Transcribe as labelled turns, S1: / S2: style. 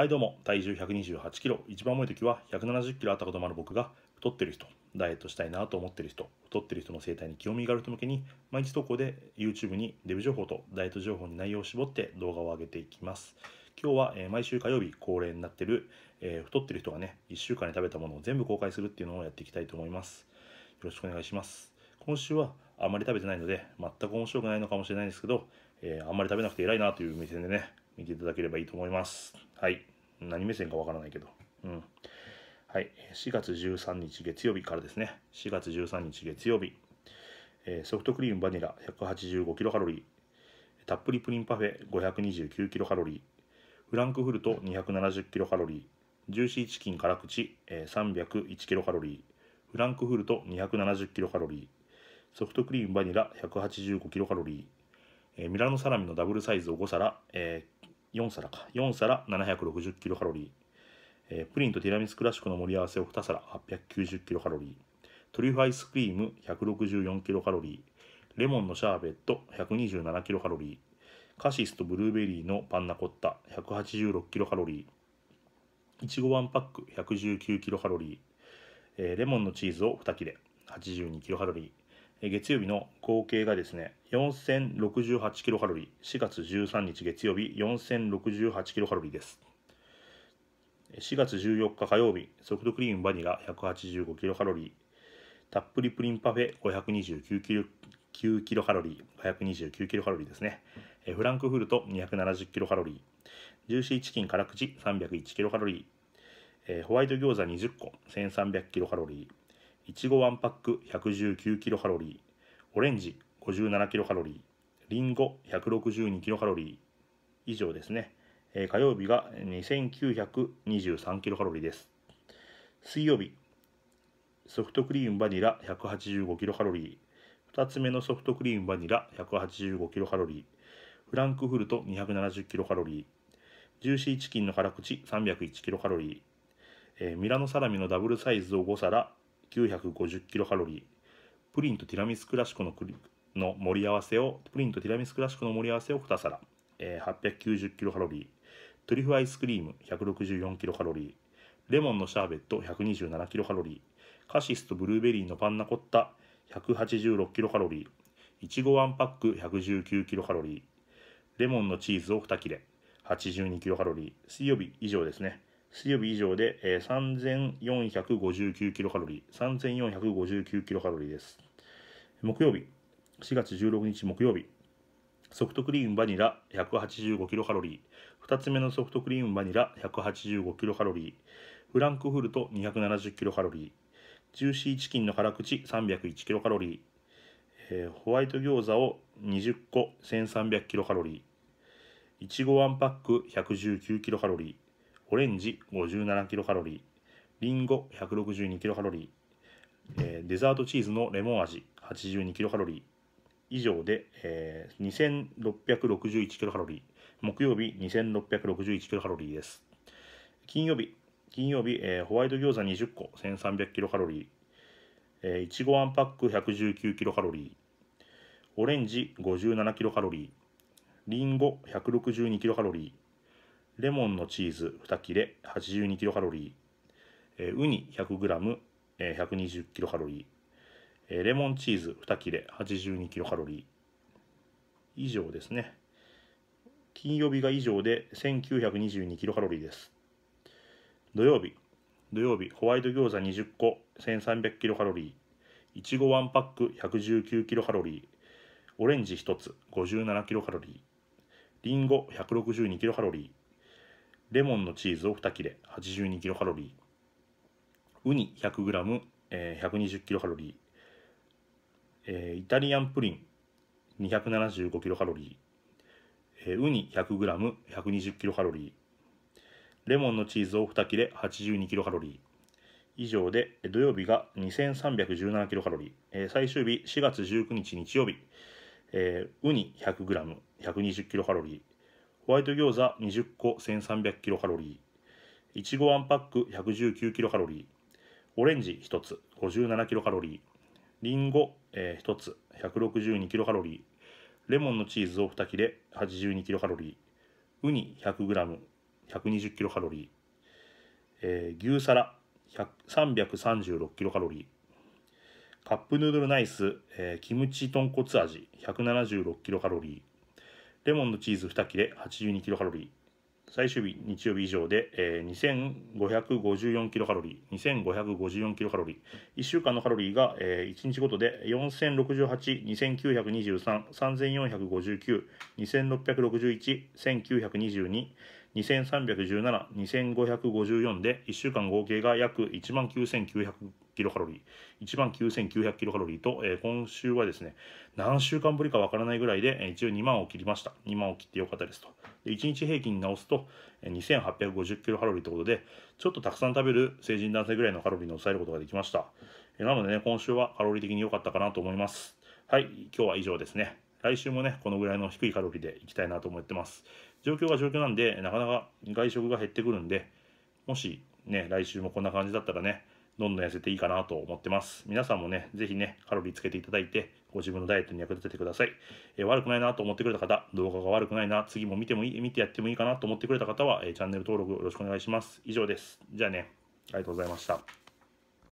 S1: はいどうも体重1 2 8キロ一番重い時は1 7 0キロあったこともある僕が太ってる人ダイエットしたいなと思ってる人太ってる人の生態に興味がある人向けに毎日投稿で YouTube にデブ情報とダイエット情報に内容を絞って動画を上げていきます今日は、え毎週火曜日恒例になってる、えー、太ってる人がね1週間に食べたものを全部公開するっていうのをやっていきたいと思いますよろしくお願いします今週はあまり食べてないので全く面白くないのかもしれないんですけど、えー、あんまり食べなくて偉いなという目線でね見ていただければいいと思いますはい何目線かわからないけど。うん。はい。4月13日月曜日からですね。4月13日月曜日。えー、ソフトクリームバニラ1 8 5カロリー。たっぷりプリンパフェ5 2 9カロリー。フランクフルト2 7 0カロリー。ジューシーチキン辛口、えー、3 0 1カロリー。フランクフルト2 7 0カロリー。ソフトクリームバニラ1 8 5カロリー。えー、ミラノサラミのダブルサイズを5皿、えー4皿か4皿760キロカロリー、えー、プリンとティラミスクラシックの盛り合わせを2皿890キロカロリートリュフアイスクリーム164キロカロリーレモンのシャーベット127キロカロリーカシスとブルーベリーのパンナコッタ186キロカロリーいちごワンパック119キロカロリー、えー、レモンのチーズを2切れ82キロカロリー月曜日の合計がですね、4 0 6 8カロリー。4月13日月曜日4 0 6 8カロリーです。4月14日火曜日、ソフトクリームバニラ1 8 5カロリー。たっぷりプリンパフェ5 2 9カロリー。5 2 9カロリーですね。フランクフルト2 7 0カロリー。ジューシーチキン辛口3 0 1カロリー。ホワイト餃子20個1 3 0 0カロリー。いちご1パック119キロカロリー、オレンジ57キロカロリー、りんご162キロカロリー以上ですね。えー、火曜日が2923キロカロリーです。水曜日、ソフトクリームバニラ185キロカロリー、2つ目のソフトクリームバニラ185キロカロリー、フランクフルト270キロカロリー、ジューシーチキンの辛口301キロカロリー、えー、ミラノサラミのダブルサイズを5皿950キロカロリープリンとティラミスクラシコのの盛り合わせをプリンとティラミスクラシコの盛り合わせを2皿、えー、890キロカロリートリュフアイスクリーム164キロカロリーレモンのシャーベット127キロカロリーカシスとブルーベリーのパンナコッタ186キロカロリーいちごワンパック119キロカロリーレモンのチーズを2切れ82キロカロリー水曜日以上ですね水曜日以上で、えー、3459キロカロリー、3459キロカロリーです。木曜日、4月16日木曜日、ソフトクリームバニラ185キロカロリー、2つ目のソフトクリームバニラ185キロカロリー、フランクフルト270キロカロリー、ジューシーチキンの辛口301キロカロリー、えー、ホワイト餃子を20個1300キロカロリー、いちごワンパック119キロカロリー、オレンジ57キロカロリー、リンゴ162キロカロリー、えー、デザートチーズのレモン味82キロカロリー、以上で、えー、2661キロカロリー、木曜日2661キロカロリーです。金曜日、金曜日、えー、ホワイト餃子20個1300キロカロリー、えー、いちごワンパック119キロカロリー、オレンジ57キロカロリー、リンゴ162キロカロリー、レモンのチーズ2切れ、82キロカロリー。えウニ100グラム、えー、120キロカロリー。えレモンチーズ2切れ、82キロカロリー。以上ですね。金曜日が以上で1922キロカロリーです。土曜日、土曜日、ホワイト餃子20個、1300キロカロリー。いちご1パック、119キロカロリー。オレンジ1つ、57キロカロリー。リンゴ162キロカロリー。レモンのチーズを2切れ、82キロカロリー。ウニ 100g、えー、120キロカロリー。えー、イタリアンプリン、275キロカロリー。えー、ウニ1 0 0ム、120キロカロリー。レモンのチーズを2切れ、82キロカロリー。以上で、土曜日が2317キロカロリー。えー、最終日、4月19日日曜日。えー、ウニ1 0 0ム、120キロカロリー。ホワイト餃子20個1300キロカロリー。いちご1パック119キロカロリー。オレンジ1つ57キロカロリー。りんご1つ162キロカロリー。レモンのチーズを2切れ82キロカロリー。ウニ100グラム120キロカロリー。えー、牛皿336キロカロリー。カップヌードルナイス、えー、キムチ豚骨味176キロカロリー、レモンのチーズ2切れ8 2キロカロリー。最終日日曜日以上で、えー、2 5 5 4キロカロリー。2 5 5 4キロカロリー。1週間のカロリーが、えー、1日ごとで4068、2923、3459、2661、1922、2317、2554で、1週間合計が約19,900キロカロリー、19,900キロカロリーと、えー、今週はですね、何週間ぶりかわからないぐらいで、一応2万を切りました。2万を切ってよかったですと。で1日平均直すと、2850キロカロリーということで、ちょっとたくさん食べる成人男性ぐらいのカロリーに抑えることができました。えー、なのでね、今週はカロリー的に良かったかなと思います。はい、今日は以上ですね。来週もね、このぐらいの低いカロリーでいきたいなと思ってます。状況が状況なんで、なかなか外食が減ってくるんで、もしね、来週もこんな感じだったらね、どんどん痩せていいかなと思ってます。皆さんもね、ぜひね、カロリーつけていただいて、ご自分のダイエットに役立ててください。えー、悪くないなと思ってくれた方、動画が悪くないな、次も見てもいい、見てやってもいいかなと思ってくれた方は、えー、チャンネル登録よろしくお願いします。以上です。じゃあね、ありがとうございました。